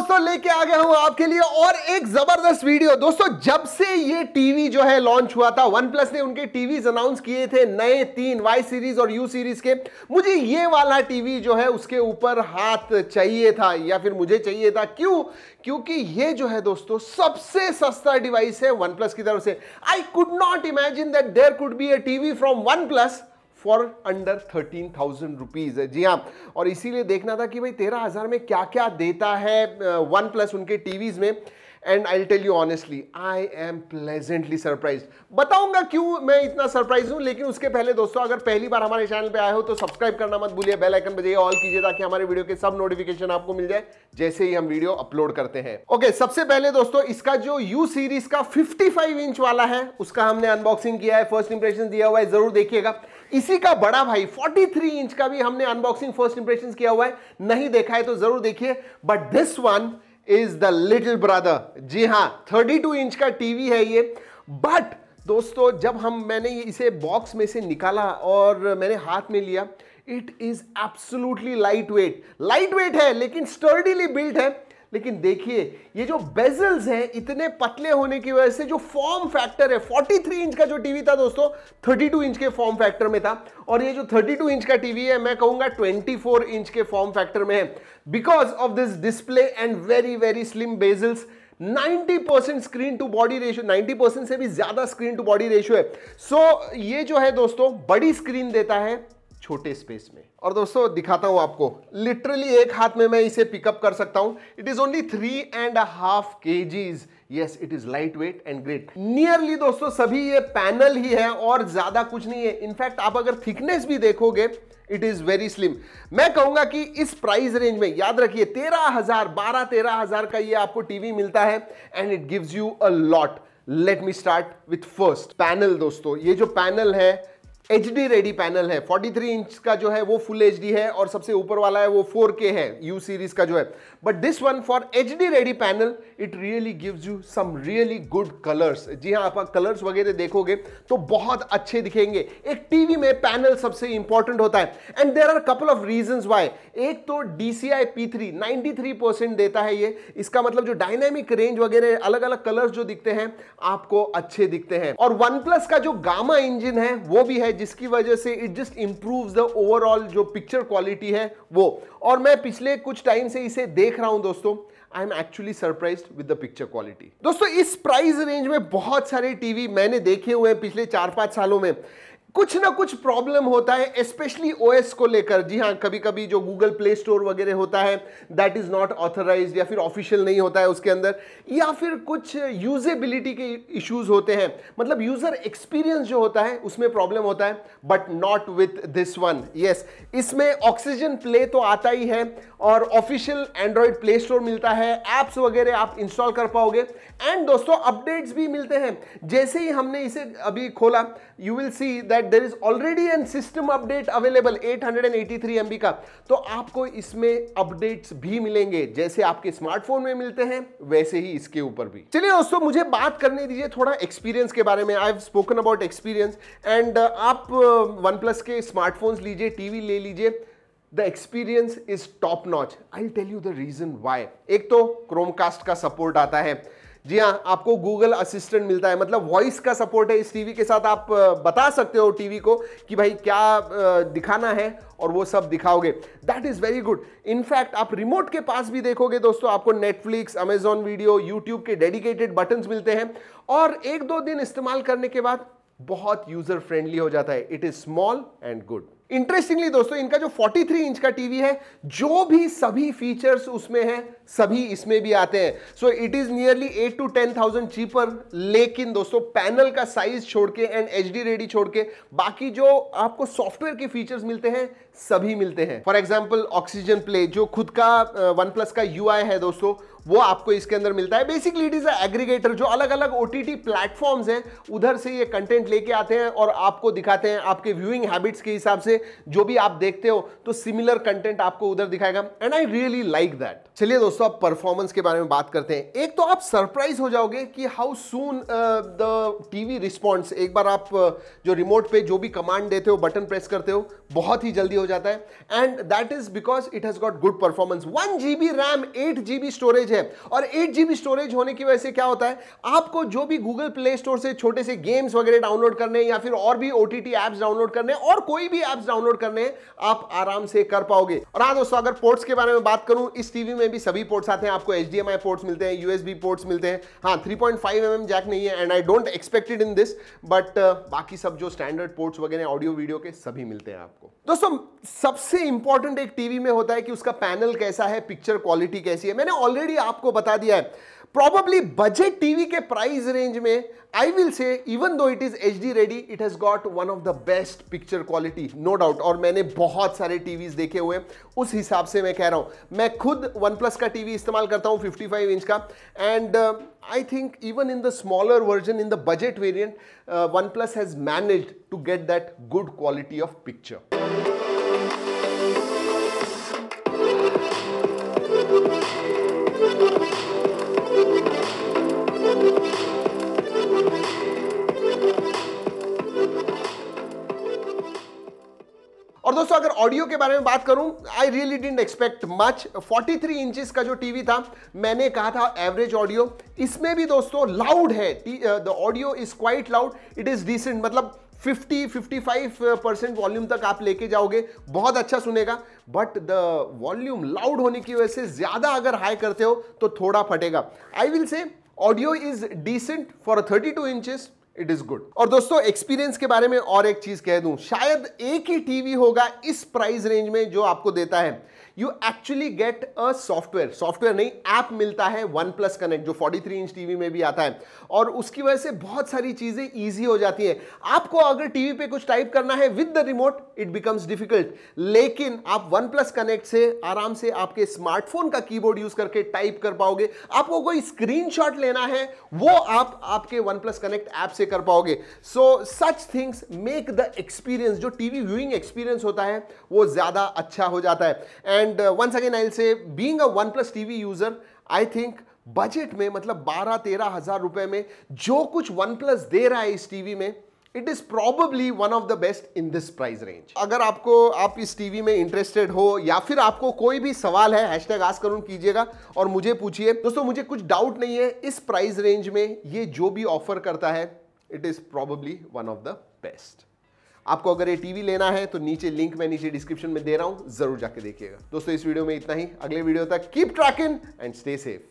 दोस्तों लेके आ गया हूं आपके लिए और एक जबरदस्त वीडियो दोस्तों जब से ये टीवी जो है लॉन्च हुआ था वन प्लस ने उनके टीवी अनाउंस किए थे नए तीन वाई सीरीज और यू सीरीज के मुझे ये वाला टीवी जो है उसके ऊपर हाथ चाहिए था या फिर मुझे चाहिए था क्यों क्योंकि ये जो है दोस्तों सबसे सस्ता डिवाइस है वन प्लस की तरफ से I could not imagine that there could be a TV from one plus for under thirteen thousand rupees है जी हाँ और इसीलिए देखना था कि भाई तेरह हज़ार में क्या क्या देता है वन प्लस उनके टीवीज़ में and I tell you honestly I am pleasantly surprise बताऊंगा क्यों मैं इतना सरप्राइज हूं लेकिन उसके पहले दोस्तों अगर पहली बार हमारे चैनल पे आए हो तो सब्सक्राइब करना मत भूलिए बेल आइकन बजे ऑल कीजिए ताकि हमारे वीडियो के सब नोटिफिकेशन आपको मिल जाए जैसे ही हम वीडियो अपलोड करते हैं ओके okay, सबसे पहले दोस्तों इसका जो यू सीरीज का फिफ्टी इंच वाला है उसका हमने अनबॉक्सिंग किया है फर्स्ट इंप्रेशन दिया हुआ है जरूर देखिएगा इसी का बड़ा भाई 43 इंच का भी हमने अनबॉक्सिंग फर्स्ट इंप्रेशन किया हुआ है नहीं देखा है तो जरूर देखिए but this one is the little brother जी हाँ 32 इंच का टीवी है ये बट दोस्तों जब हम मैंने इसे बॉक्स में से निकाला और मैंने हाथ में लिया it is absolutely light weight light weight है लेकिन स्टर्डीली बिल्ट है लेकिन देखिए ये जो बेजल्स हैं इतने पतले होने की वजह से जो फॉर्म फैक्टर है 43 इंच का जो टीवी था दोस्तों 32 इंच के फॉर्म फैक्टर में था और ये जो 32 इंच का टीवी है मैं कहूंगा 24 इंच के फॉर्म फैक्टर में है because of this display and very very slim bezels 90% screen to body ratio 90% से भी ज्यादा स्क्रीन टू बॉडी रेशियो है सो so, ये जो है दोस्तों बड़ी स्क्रीन देता है छोटे स्पेस में और दोस्तों दिखाता हूं आपको लिटरली एक हाथ में मैं इसे पिकअप कर सकता हूं it is only three and half K Gs yes it is light weight and great nearly दोस्तों सभी ये पैनल ही है और ज्यादा कुछ नहीं है इनफैक्ट आप अगर थिकनेस भी देखोगे इट इज वेरी स्लिम मैं कहूंगा कि इस प्राइस रेंज में याद रखिए तेरह हजार बारह तेरह हजार का ये आपको टीवी मिलता है and it gives you a lot let me start with first panel दोस्तों ये जो पैनल है एच डी रेडी पैनल है 43 इंच का जो है वो फुल एच है और सबसे ऊपर वाला है वो 4K है यू सीरीज का जो है but this one for H D ready panel it really gives you some really good colours जी हाँ आप कलर्स वगैरह देखोगे तो बहुत अच्छे दिखेंगे एक टीवी में पैनल सबसे इंपॉर्टेंट होता है and there are couple of reason why एक तो D C I P three ninety three percent देता है ये इसका मतलब जो डायनेमिक रेंज वगैरह अलग अलग कलर्स जो दिखते हैं आपको अच्छे दिखते हैं और वन प्लस का जो गामा इंजिन है वो भी है जिसकी वजह से it just improve the overall जो पिक्चर क्वालिटी है वो और मैं पिछले कुछ टाइम से इसे देख रहा हूं दोस्तों I am actually surprise with the picture quality दोस्तों इस प्राइस रेंज में बहुत सारे टीवी मैंने देखे हुए हैं पिछले चार पाँच सालों में कुछ ना कुछ प्रॉब्लम होता है स्पेशली ओएस को लेकर जी हाँ कभी कभी जो गूगल प्ले स्टोर वगैरह होता है दैट इज़ नॉट ऑथराइज या फिर ऑफिशियल नहीं होता है उसके अंदर या फिर कुछ यूजेबिलिटी के इश्यूज होते हैं मतलब यूज़र एक्सपीरियंस जो होता है उसमें प्रॉब्लम होता है but not with this one yes इसमें ऑक्सीजन प्ले तो आता ही है और ऑफिशियल एंड्रॉयड प्ले स्टोर मिलता है एप्स वगैरह आप इंस्टॉल कर पाओगे एंड दोस्तों अपडेट्स भी मिलते हैं जैसे ही हमने इसे अभी खोला you will see that that there is already an system update available 883 MB का तो आपको इसमें अपडेट्स भी मिलेंगे जैसे आपके स्मार्टफोन में मिलते हैं वैसे ही इसके ऊपर भी चलिए दोस्तों मुझे बात करने दीजिए थोड़ा एक्सपीरियंस के बारे में I have spoken about experience and आप वन uh, प्लस के स्मार्टफोन्स लीजिए टीवी ले लीजिए the experience is top notch I tell you the reason why एक तो क्रोमकास्ट का सपोर्ट आता है जी हाँ आपको गूगल असिस्टेंट मिलता है मतलब वॉइस का सपोर्ट है इस टीवी के साथ आप बता सकते हो टीवी को कि भाई क्या दिखाना है और वो सब दिखाओगे that is very good in fact आप रिमोट के पास भी देखोगे दोस्तों आपको नेटफ्लिक्स अमेजॉन वीडियो यूट्यूब के डेडिकेटेड बटन्स मिलते हैं और एक दो दिन इस्तेमाल करने के बाद बहुत यूज़र फ्रेंडली हो जाता है it is small and good interestingly दोस्तों इनका जो 43 इंच का टीवी है जो भी सभी फीचर्स उसमें हैं सभी इसमें भी आते हैं so it is nearly eight to ten thousand cheaper लेकिन दोस्तों पैनल का साइज छोड़ के एंड एच डी रेडी छोड़ के बाकी जो आपको सॉफ्टवेयर के फीचर्स मिलते हैं सभी मिलते हैं फॉर एग्जाम्पल ऑक्सीजन प्ले जो खुद का वन प्लस का यू आई है दोस्तों वो आपको इसके अंदर मिलता है बेसिकली इट इज एग्रीगेटर जो अलग अलग ओ टी प्लेटफॉर्म्स हैं उधर से ये कंटेंट लेके आते हैं और आपको दिखाते हैं आपके व्यूइंग हैबिट्स के हिसाब से जो भी आप देखते हो तो सिमिलर कंटेंट आपको उधर दिखाएगा and I really like that चलिए दोस्तों आप परफॉर्मेंस के बारे में बात करते हैं एक तो आप सरप्राइज हो जाओगे कि how soon the TV response एक बार आप uh, जो रिमोट पे जो भी कमांड देते हो बटन प्रेस करते हो बहुत ही जल्दी हो जाता है and that is because it has got good performance one GB RAM eight GB storage है और एट जीबी स्टोरेज होने की वजह से क्या होता है आपको जो भी गूगल प्ले स्टोर से छोटे से गेम्स वगैरह डाउनलोड करने या फिर और भी ओ टी एप्स डाउनलोड करने और कोई भी एप्स डाउनलोड करने आप आराम से कर पाओगे और हाँ दोस्तों अगर पोर्ट्स के बारे में बात करूं इस टीवी में भी सभी पोर्ट्स आते हैं आपको एच पोर्ट्स मिलते हैं यूएसबी पोर्ट्स मिलते हैं हाँ थ्री पॉइंट mm जैक नहीं है and I don't expected in this but बाकी सब जो स्टैंडर्ड पोर्ट्स वगैरह ऑडियो वीडियो के सभी मिलते हैं आप आपको दोस्तों सबसे इंपॉर्टेंट एक टीवी में होता है कि उसका पैनल कैसा है पिक्चर क्वालिटी कैसी है मैंने ऑलरेडी आपको बता दिया है प्रॉबली बजट टीवी के प्राइस रेंज में I will say even though it is H D ready it has got one of the best picture quality no doubt और मैंने बहुत सारे टीवी देखे हुए उस हिसाब से मैं कह रहा हूं मैं खुद वन प्लस का टीवी इस्तेमाल करता हूं फिफ्टी फाइव इंच का and I think even in the smaller version in the budget variant one plus has manage to get that good quality of picture दोस्तों अगर ऑडियो के बारे में बात करूं I really didn't expect much 43 three inches का जो TV था मैंने कहा था एवरेज ऑडियो इसमें भी दोस्तों लाउड है the audio is quite loud it is decent मतलब 50-55 परसेंट वॉल्यूम तक आप लेके जाओगे बहुत अच्छा सुनेगा बट द वॉल्यूम लाउड होने की वजह से ज़्यादा अगर हाई करते हो तो थोड़ा फटेगा I will say audio is decent for thirty two inches it is good और दोस्तों एक्सपीरियंस के बारे में और एक चीज कह दूं शायद एक ही टीवी होगा इस प्राइस रेंज में जो आपको देता है you actually get a software software नहीं ऐप मिलता है वन प्लस कनेक्ट जो 43 इंच टीवी में भी आता है और उसकी वजह से बहुत सारी चीज़ें ईजी हो जाती हैं आपको अगर टीवी पे कुछ टाइप करना है with the remote it becomes difficult लेकिन आप वन प्लस कनेक्ट से आराम से आपके स्मार्टफोन का कीबोर्ड यूज करके टाइप कर पाओगे आपको कोई शॉट लेना है वो आप आपके वन प्लस कनेक्ट ऐप से कर पाओगे so such things make the experience जो टीवी व्यूइंग एक्सपीरियंस होता है वो ज़्यादा अच्छा हो जाता है and and once again I say being a one plus T user I think budget में मतलब बारह तेरह हज़ार रुपए में जो कुछ वन प्लस दे रहा है इस टीवी में it is probably one of the best in this price range अगर आपको आप इस टीवी में इंटरेस्टेड हो या फिर आपको कोई भी सवाल है हैश टैग आस्क करूँ कीजिएगा और मुझे पूछिए दोस्तों मुझे कुछ डाउट नहीं है इस प्राइस रेंज में ये जो भी ऑफर करता है it is probably one of the best आपको अगर ये टीवी लेना है तो नीचे लिंक मैं नीचे डिस्क्रिप्शन में दे रहा हूं जरूर जाके देखिएगा दोस्तों इस वीडियो में इतना ही अगले वीडियो तक keep tracking and stay safe